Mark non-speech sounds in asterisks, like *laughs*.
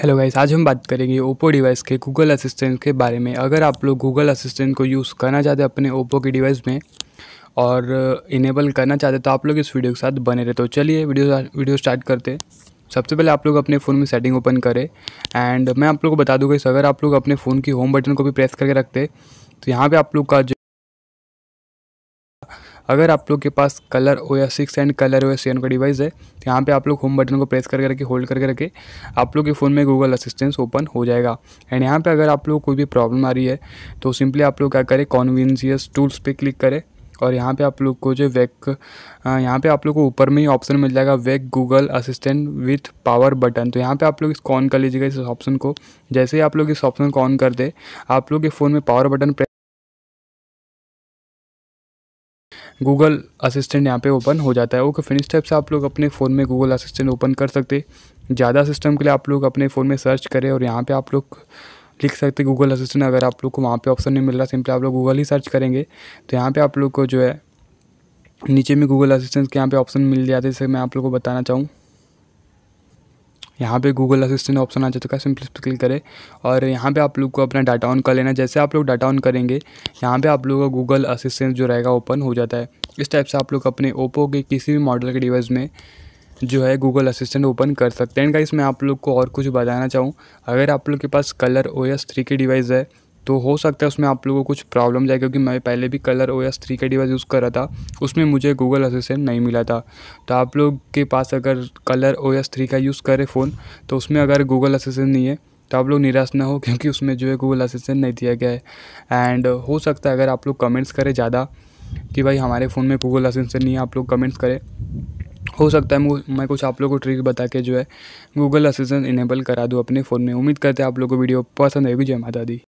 hello guys आज हम बात करेंगे ओप्पो डिवाइस के गूगल असिस्टेंट के बारे में अगर आप लोग गूगल असिस्टेंट को यूज़ करना चाहते हैं अपने ओप्पो के डिवाइस में और इनेबल uh, करना चाहते तो आप लोग इस वीडियो के साथ बने रहे तो चलिए वीडियो वीडियो स्टार्ट करते सबसे पहले आप लोग अपने फ़ोन में सेटिंग ओपन करें एंड मैं आप लोग को बता दूँगा इस अगर आप लोग अपने फ़ोन की होम बटन को भी प्रेस करके रखते तो यहाँ पर आप लोग का अगर आप लोग के पास colour O S six and colour O S seven का डिवाइस है तो यहाँ पे आप लोग होम बटन को प्रेस करके रखे होल्ड करके रखे आप लोग के फ़ोन में गूगल असिस्टेंस ओपन हो जाएगा एंड यहाँ पे अगर आप लोग कोई भी प्रॉब्लम आ रही है तो सिंपली आप लोग क्या करें कॉन्वीनसियस टूल्स पे क्लिक करें और यहाँ पे आप लोग को जो वेक यहाँ पे आप लोग को ऊपर में ही ऑप्शन मिल जाएगा wake Google assistant with power button तो यहाँ पे आप लोग इसको ऑन कर लीजिएगा इस ऑप्शन को जैसे ही आप लोग इस ऑप्शन को ऑन कर दे आप लोग के फ़ोन में पावर बटन गूगल असिस्टेंट यहाँ पे ओपन हो जाता है ओके फिनिश टाइप से आप लोग अपने फ़ोन में गूगल असिस्टेंट ओपन कर सकते ज़्यादा सिस्टम के लिए आप लोग अपने फ़ोन में सर्च करें और यहाँ पर आप लोग लिख सकते गूगल असिस्टेंट अगर आप लोग को वहाँ पे ऑप्शन नहीं मिल रहा सिंपली आप लोग गूगल ही सर्च करेंगे तो यहाँ पर आप लोग को जो है नीचे में गूगल असिस्टेंट के यहाँ पर ऑप्शन मिल जाते जैसे मैं आप लोग को बताना चाहूँ यहाँ पे गूगल असिस्टेंट ऑप्शन आ जाता है सिंपली पर क्लिक करें और यहाँ पे आप लोग को अपना डाटा ऑन कर लेना जैसे आप लोग डाटा ऑन करेंगे यहाँ पे आप लोगों का गूगल असिस्टेंट जो रहेगा ओपन हो जाता है इस टाइप से आप लोग अपने ओप्पो के किसी भी मॉडल के डिवाइस में जो है गूगल असिस्टेंट ओपन कर सकते हैं इनका मैं आप लोग को और कुछ बताना चाहूँ अगर आप लोग के पास कलर ओ एस थ्री की डिवाइस है तो हो सकता है उसमें आप लोगों को कुछ प्रॉब्लम जाए क्योंकि मैं पहले भी कलर ओ एस थ्री का डिवाइस यूज़ कर रहा था उसमें मुझे गूगल असिस्टेंट नहीं मिला था तो आप लोग के पास अगर कलर ओ एस थ्री का यूज़ करें फ़ोन तो उसमें अगर गूगल असिस्टेंट नहीं है तो आप लोग निराश ना हो *laughs* क्योंकि उसमें जो है गूगल असिस्टेंट नहीं दिया गया है एंड हो सकता है अगर आप लोग कमेंट्स करें ज़्यादा कि भाई हमारे फ़ोन में गूगल असिस्टेंट नहीं है आप लोग कमेंट्स करें हो सकता है मैं कुछ आप लोगों को ट्रिक बता के जो है गूगल असिस्टेंट इनेबल करा दूँ अपने फ़ोन में उम्मीद करते हैं आप लोगों को वीडियो पसंद आएगी जय माता दी